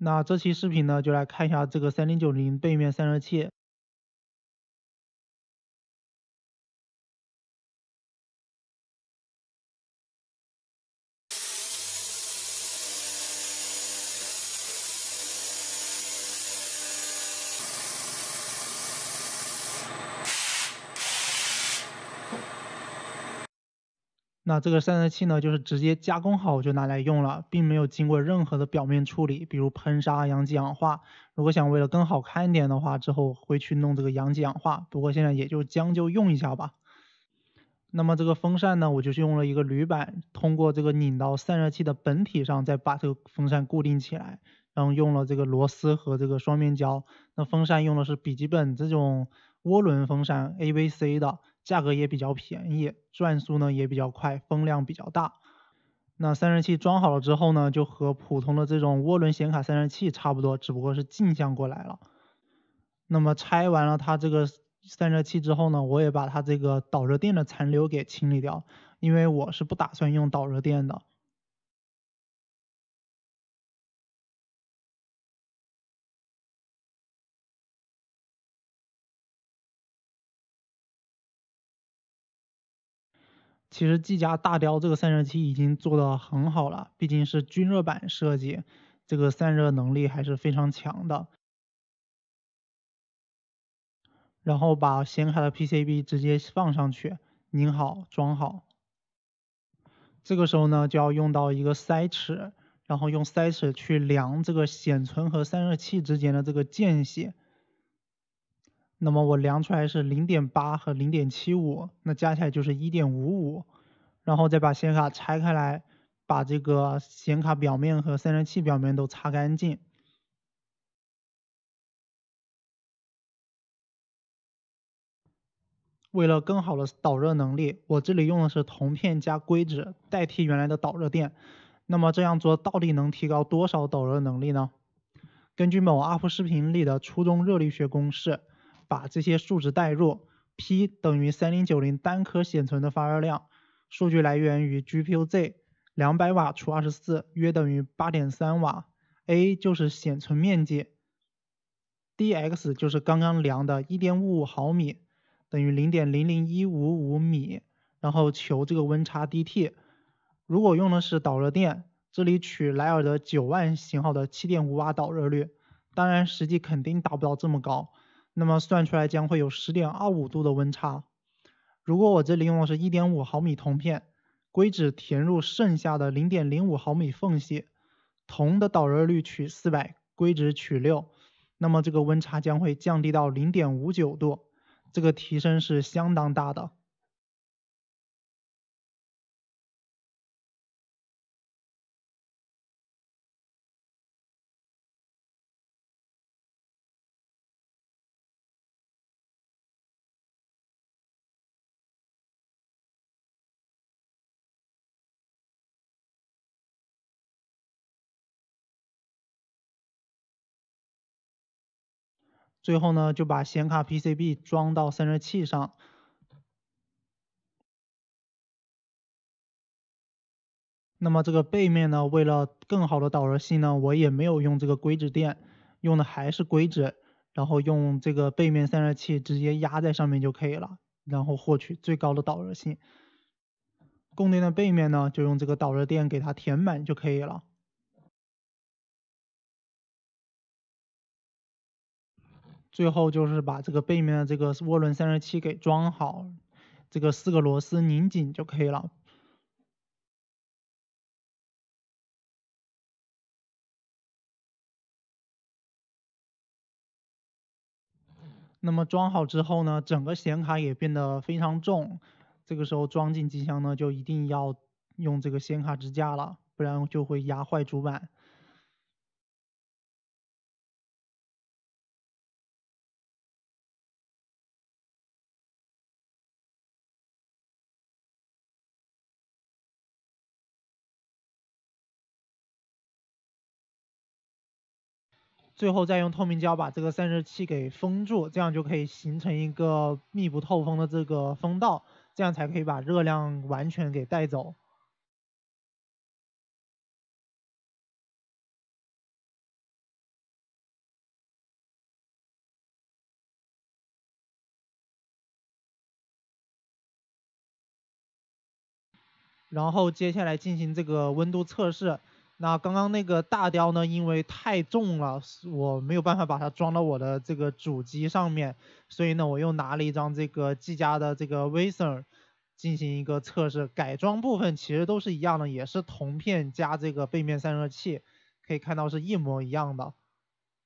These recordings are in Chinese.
那这期视频呢，就来看一下这个三零九零背面散热器。那这个散热器呢，就是直接加工好就拿来用了，并没有经过任何的表面处理，比如喷砂、阳极氧化。如果想为了更好看一点的话，之后会去弄这个阳极氧化。不过现在也就将就用一下吧。那么这个风扇呢，我就是用了一个铝板，通过这个拧到散热器的本体上，再把这个风扇固定起来，然后用了这个螺丝和这个双面胶。那风扇用的是笔记本这种涡轮风扇 A、v C 的。价格也比较便宜，转速呢也比较快，风量比较大。那散热器装好了之后呢，就和普通的这种涡轮显卡散热器差不多，只不过是镜像过来了。那么拆完了它这个散热器之后呢，我也把它这个导热垫的残留给清理掉，因为我是不打算用导热垫的。其实技嘉大雕这个散热器已经做得很好了，毕竟是均热板设计，这个散热能力还是非常强的。然后把显卡的 PCB 直接放上去，拧好装好。这个时候呢，就要用到一个塞尺，然后用塞尺去量这个显存和散热器之间的这个间隙。那么我量出来是零点八和零点七五，那加起来就是一点五五，然后再把显卡拆开来，把这个显卡表面和散热器表面都擦干净。为了更好的导热能力，我这里用的是铜片加硅脂代替原来的导热垫。那么这样做到底能提高多少导热能力呢？根据某 UP 视频里的初中热力学公式。把这些数值代入，P 等于三零九零单颗显存的发热量，数据来源于 GPUZ，两百瓦除二十四约等于八点三瓦，A 就是显存面积，dx 就是刚刚量的一点五五毫米，等于零点零零一五五米，然后求这个温差 dt。如果用的是导热垫，这里取莱尔的九万型号的七点五瓦导热率，当然实际肯定达不到这么高。那么算出来将会有十点二五度的温差。如果我这里用的是一点五毫米铜片，硅脂填入剩下的零点零五毫米缝隙，铜的导热率取四百，硅脂取六，那么这个温差将会降低到零点五九度，这个提升是相当大的。最后呢，就把显卡 PCB 装到散热器上。那么这个背面呢，为了更好的导热性呢，我也没有用这个硅脂垫，用的还是硅脂，然后用这个背面散热器直接压在上面就可以了，然后获取最高的导热性。供电的背面呢，就用这个导热垫给它填满就可以了。最后就是把这个背面的这个涡轮散热器给装好，这个四个螺丝拧紧就可以了。那么装好之后呢，整个显卡也变得非常重，这个时候装进机箱呢，就一定要用这个显卡支架了，不然就会压坏主板。最后再用透明胶把这个散热器给封住，这样就可以形成一个密不透风的这个风道，这样才可以把热量完全给带走。然后接下来进行这个温度测试。那刚刚那个大雕呢，因为太重了，我没有办法把它装到我的这个主机上面，所以呢，我又拿了一张这个技嘉的这个 v i 森儿进行一个测试。改装部分其实都是一样的，也是铜片加这个背面散热器，可以看到是一模一样的。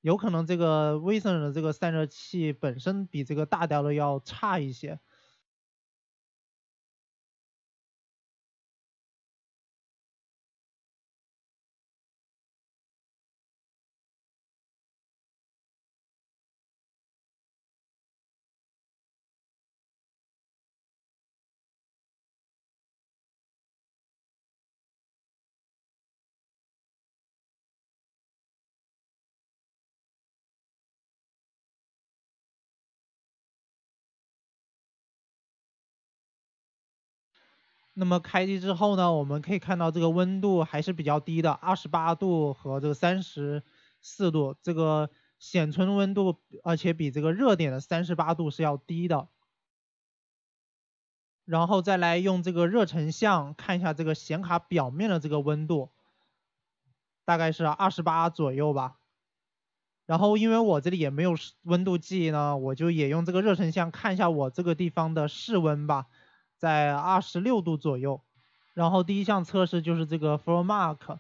有可能这个 v s 森的这个散热器本身比这个大雕的要差一些。那么开机之后呢，我们可以看到这个温度还是比较低的，二十八度和这个三十四度，这个显存温度，而且比这个热点的三十八度是要低的。然后再来用这个热成像看一下这个显卡表面的这个温度，大概是二十八左右吧。然后因为我这里也没有温度计呢，我就也用这个热成像看一下我这个地方的室温吧。在二十六度左右，然后第一项测试就是这个 FurMark，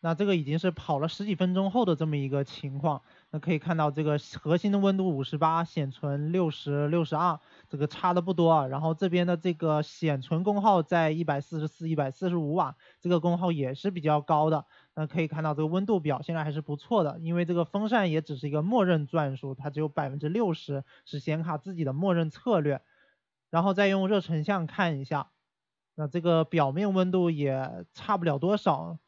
那这个已经是跑了十几分钟后的这么一个情况，那可以看到这个核心的温度五十八，显存六十六十二，这个差的不多，啊。然后这边的这个显存功耗在一百四十四、一百四十五瓦，这个功耗也是比较高的，那可以看到这个温度表现的还是不错的，因为这个风扇也只是一个默认转速，它只有百分之六十是显卡自己的默认策略。然后再用热成像看一下，那这个表面温度也差不了多少。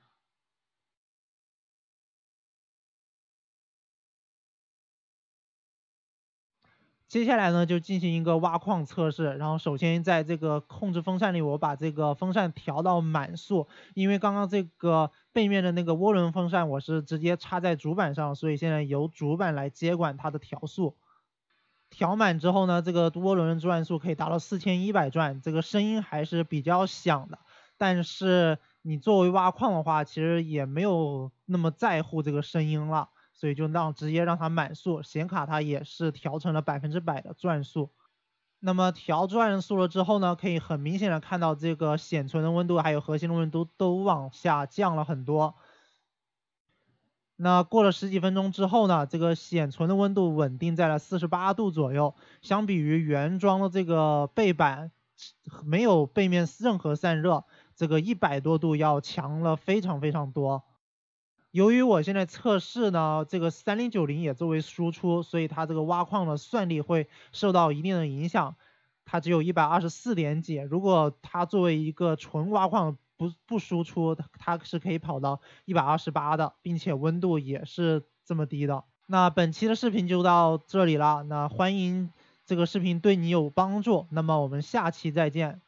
接下来呢，就进行一个挖矿测试。然后首先在这个控制风扇里，我把这个风扇调到满速，因为刚刚这个背面的那个涡轮风扇我是直接插在主板上，所以现在由主板来接管它的调速。调满之后呢，这个多波轮转速可以达到四千一百转，这个声音还是比较响的。但是你作为挖矿的话，其实也没有那么在乎这个声音了，所以就让直接让它满速，显卡它也是调成了百分之百的转速。那么调转速了之后呢，可以很明显的看到这个显存的温度还有核心的温度都往下降了很多。那过了十几分钟之后呢？这个显存的温度稳定在了四十八度左右，相比于原装的这个背板，没有背面任何散热，这个一百多度要强了非常非常多。由于我现在测试呢，这个三零九零也作为输出，所以它这个挖矿的算力会受到一定的影响，它只有一百二十四点几。如果它作为一个纯挖矿，不不输出，它是可以跑到一百二十八的，并且温度也是这么低的。那本期的视频就到这里了，那欢迎这个视频对你有帮助。那么我们下期再见。